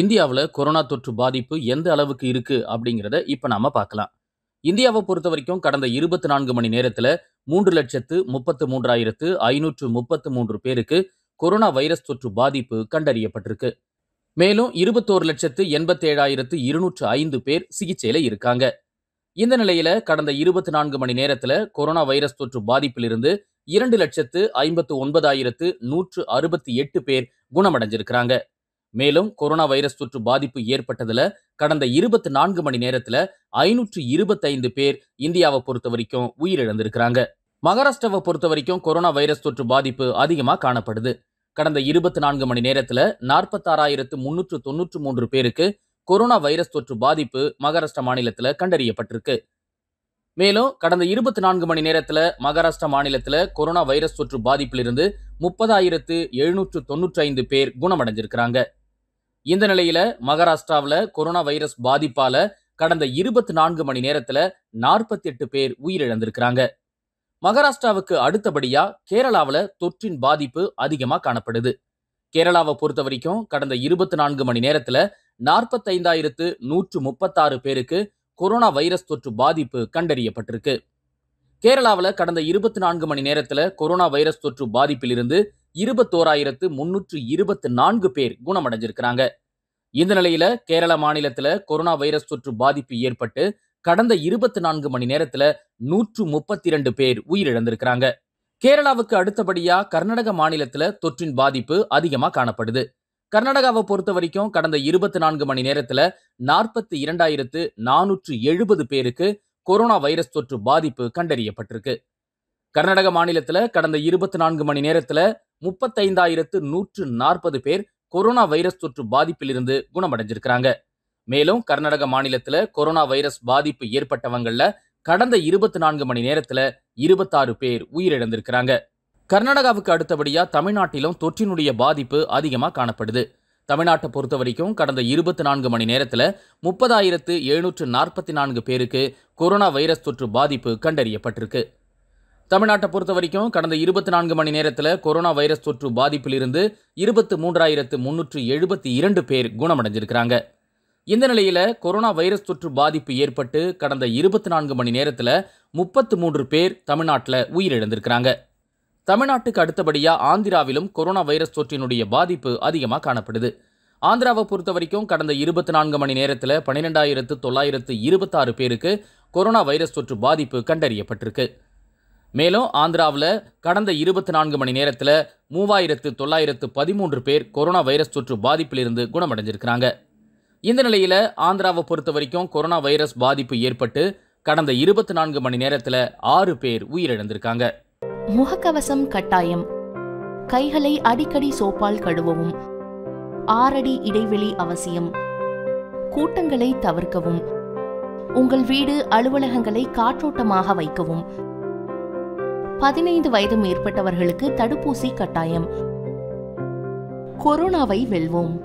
இந்தியாவில் கொரோனா தொற்று பாதிப்பு எந்த அளவுக்கு இருக்குது அப்படிங்கிறத இப்போ நாம் பார்க்கலாம் இந்தியாவை பொறுத்த வரைக்கும் கடந்த இருபத்தி நான்கு மணி நேரத்தில் மூன்று லட்சத்து முப்பத்து மூன்றாயிரத்து ஐநூற்று முப்பத்து மூன்று பேருக்கு கொரோனா வைரஸ் தொற்று பாதிப்பு கண்டறியப்பட்டிருக்கு மேலும் இருபத்தோரு லட்சத்து எண்பத்தேழாயிரத்து இருநூற்று ஐந்து பேர் சிகிச்சையில் இருக்காங்க இந்த நிலையில கடந்த இருபத்தி நான்கு மணி நேரத்தில் கொரோனா வைரஸ் தொற்று பாதிப்பிலிருந்து இரண்டு லட்சத்து ஐம்பத்து ஒன்பதாயிரத்து நூற்று அறுபத்தி எட்டு பேர் குணமடைஞ்சிருக்கிறாங்க மேலும் கொரோனா வைரஸ் தொற்று பாதிப்பு ஏற்பட்டதுல கடந்த இருபத்தி நான்கு மணி நேரத்துல ஐநூற்று இருபத்தைந்து பேர் இந்தியாவை பொறுத்த வரைக்கும் உயிரிழந்திருக்கிறாங்க மகாராஷ்டிராவை பொறுத்த வரைக்கும் கொரோனா வைரஸ் தொற்று பாதிப்பு அதிகமாக காணப்படுது கடந்த இருபத்தி நான்கு மணி நேரத்துல நாற்பத்தாறாயிரத்து முன்னூற்று தொன்னூற்று மூன்று பேருக்கு கொரோனா வைரஸ் தொற்று பாதிப்பு மகாராஷ்டிரா மாநிலத்துல கண்டறியப்பட்டிருக்கு மேலும் கடந்த இருபத்தி நான்கு மணி நேரத்துல மகாராஷ்டிரா மாநிலத்துல கொரோனா வைரஸ் தொற்று பாதிப்பிலிருந்து முப்பதாயிரத்து எழுநூற்று தொன்னூற்றி ஐந்து பேர் குணமடைஞ்சிருக்கிறாங்க இந்த நிலையில மகாராஷ்டிராவில் கொரோனா வைரஸ் பாதிப்பால கடந்த இருபத்தி நான்கு மணி நேரத்துல நாற்பத்தி எட்டு பேர் உயிரிழந்திருக்கிறாங்க மகாராஷ்டிராவுக்கு அடுத்தபடியா கேரளாவில் தொற்றின் பாதிப்பு அதிகமா காணப்படுது கேரளாவை பொறுத்த வரைக்கும் கடந்த இருபத்தி நான்கு மணி நேரத்துல நாற்பத்தைந்தாயிரத்து நூற்று முப்பத்தாறு பேருக்கு கொரோனா வைரஸ் தொற்று பாதிப்பு கண்டறியப்பட்டிருக்கு கேரளாவில் கடந்த இருபத்தி நான்கு மணி நேரத்தில் கொரோனா வைரஸ் தொற்று பாதிப்பிலிருந்து இருபத்தோராயிரத்து முன்னூற்று இருபத்து நான்கு பேர் குணமடைஞ்சிருக்கிறாங்க இந்த நிலையில கேரள மாநிலத்துல கொரோனா வைரஸ் தொற்று பாதிப்பு ஏற்பட்டு கடந்த இருபத்தி நான்கு மணி நேரத்துல நூற்று முப்பத்தி இரண்டு பேர் உயிரிழந்திருக்கிறாங்க கேரளாவுக்கு அடுத்தபடியா கர்நாடக மாநிலத்துல தொற்றின் பாதிப்பு அதிகமா காணப்படுது கர்நாடகாவை பொறுத்த வரைக்கும் கடந்த இருபத்தி நான்கு மணி நேரத்துல நாற்பத்தி இரண்டாயிரத்து நானூற்று எழுபது பேருக்கு கொரோனா வைரஸ் தொற்று பாதிப்பு கண்டறியப்பட்டிருக்கு கர்நாடக மாநிலத்துல கடந்த இருபத்தி நான்கு மணி நேரத்துல முப்பத்தைந்தாயிரத்து நூற்று நாற்பது பேர் கொரோனா வைரஸ் தொற்று பாதிப்பிலிருந்து குணமடைஞ்சிருக்கிறாங்க மேலும் கர்நாடக மாநிலத்துல கொரோனா வைரஸ் பாதிப்பு ஏற்பட்டவங்கள கடந்த இருபத்தி நான்கு மணி நேரத்துல இருபத்தாறு பேர் உயிரிழந்திருக்கிறாங்க கர்நாடகாவுக்கு அடுத்தபடியா தமிழ்நாட்டிலும் தொற்றினுடைய பாதிப்பு அதிகமாக காணப்படுது தமிழ்நாட்டை பொறுத்த வரைக்கும் கடந்த இருபத்தி நான்கு மணி நேரத்தில் முப்பதாயிரத்து எழுநூற்று நாற்பத்தி நான்கு பேருக்கு கொரோனா வைரஸ் தொற்று பாதிப்பு கண்டறியப்பட்டிருக்கு தமிழ்நாட்டை பொறுத்த வரைக்கும் கடந்த இருபத்தி நான்கு மணி நேரத்தில் கொரோனா வைரஸ் தொற்று பாதிப்பிலிருந்து இருபத்து மூன்றாயிரத்து முன்னூற்று எழுபத்தி இரண்டு பேர் குணமடைஞ்சிருக்கிறாங்க இந்த நிலையில் கொரோனா வைரஸ் தொற்று பாதிப்பு ஏற்பட்டு கடந்த இருபத்தி நான்கு மணி நேரத்தில் முப்பத்து மூன்று பேர் தமிழ்நாட்டில் உயிரிழந்திருக்கிறாங்க தமிழ்நாட்டுக்கு அடுத்தபடியாக ஆந்திராவிலும் கொரோனா வைரஸ் தொற்றினுடைய பாதிப்பு அதிகமாக காணப்படுது ஆந்திராவை பொறுத்த வரைக்கும் கடந்த இருபத்தி நான்கு மணி நேரத்தில் பன்னிரெண்டாயிரத்து தொள்ளாயிரத்து இருபத்தாறு பேருக்கு கொரோனா வைரஸ் தொற்று பாதிப்பு கண்டறியப்பட்டிருக்கு மேலும் ஆந்திராவில் கடந்த இருபத்தி நான்கு மணி நேரத்தில் மூவாயிரத்து தொள்ளாயிரத்து பதிமூன்று பேர் கொரோனா வைரஸ் தொற்று பாதிப்பிலிருந்து குணமடைஞ்சிருக்கிறாங்க இந்த நிலையில் ஆந்திராவை பொறுத்த வரைக்கும் கொரோனா வைரஸ் பாதிப்பு ஏற்பட்டு கடந்த இருபத்தி நான்கு மணி நேரத்தில் ஆறு பேர் உயிரிழந்திருக்காங்க முகக்கவசம் கட்டாயம் கைகளை அடிக்கடி சோப்பால் கழுவவும் ஆறடி இடைவெளி அவசியம் கூட்டங்களை தவிர்க்கவும் உங்கள் வீடு அலுவலகங்களை காற்றோட்டமாக வைக்கவும் பதினைந்து வயது மேற்பட்டவர்களுக்கு தடுப்பூசி கட்டாயம் கொரோனாவை வெல்வோம்